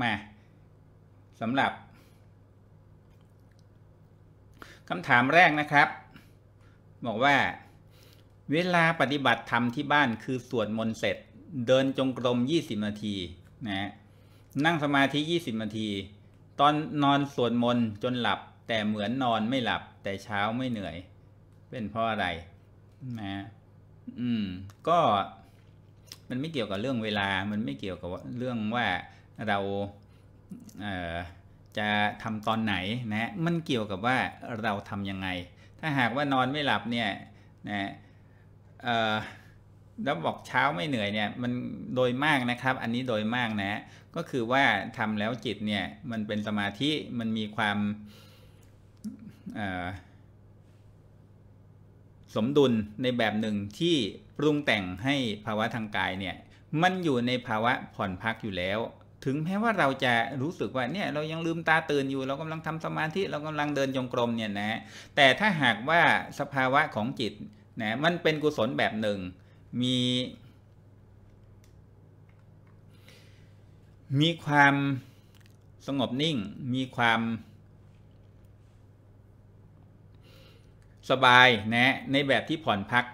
มาสำหรับคำถามแรกนะครับ บอกว่า เวลาปฏิบัติธรรมที่บ้านคือ สวดมนต์เสร็จ เดินจงกรม20นาที นะ นั่งสมาธิ 20นาที ตอนนอนสวดมนต์จนหลับ แต่เหมือนนอนไม่หลับ แต่เช้าไม่เหนื่อย เป็นเพราะอะไร นะ อืม ก็มันไม่เกี่ยวกับเรื่องเวลา มันไม่เกี่ยวกับเรื่องว่าเราจะทำตอนไหนนะ มันเกี่ยวกับว่าเราทํำยังไง ถ้าหากว่านอนไม่หลับเนี่ย นะแล้วบอกเช้าไม่เหนื่อยเนี่ย มันโดยมากนะครับ อันนี้โดยมากนะ ก็คือว่าทำแล้วจิตเนี่ย มันเป็นสมาธิ มันมีความสมดุลในแบบหนึ่งที่ปรุงแต่งให้ภาวะทางกายเนี่ย มันอยู่ในภาวะผ่อนพักอยู่แล้วถึงแม้ว่าเราจะรู้สึกว่าเนี่ยเรายังลืมตาตื่นอยู่เรากำลังทำสมาธิเรากำลังเดินจงกรมเนี่ยนะแต่ถ้าหากว่าสภาวะของจิตนะมันเป็นกุศลแบบหนึ่ง มี มีความสงบนิ่ง มีความสบายนะในแบบที่ผ่อนพัก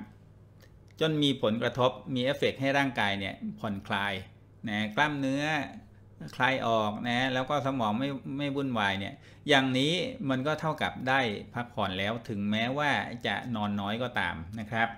จนมีผลกระทบมีเอฟเฟกให้ร่างกายเนี่ยผ่อนคลายนะกล้ามเนื้อคลายออกนะแล้วก็สมองไม่ไม่วุ่นวายเนี่ย อย่างนี้มันก็เท่ากับได้พักผ่อนแล้วถึงแม้ว่าจะนอนน้อยก็ตามนะครับ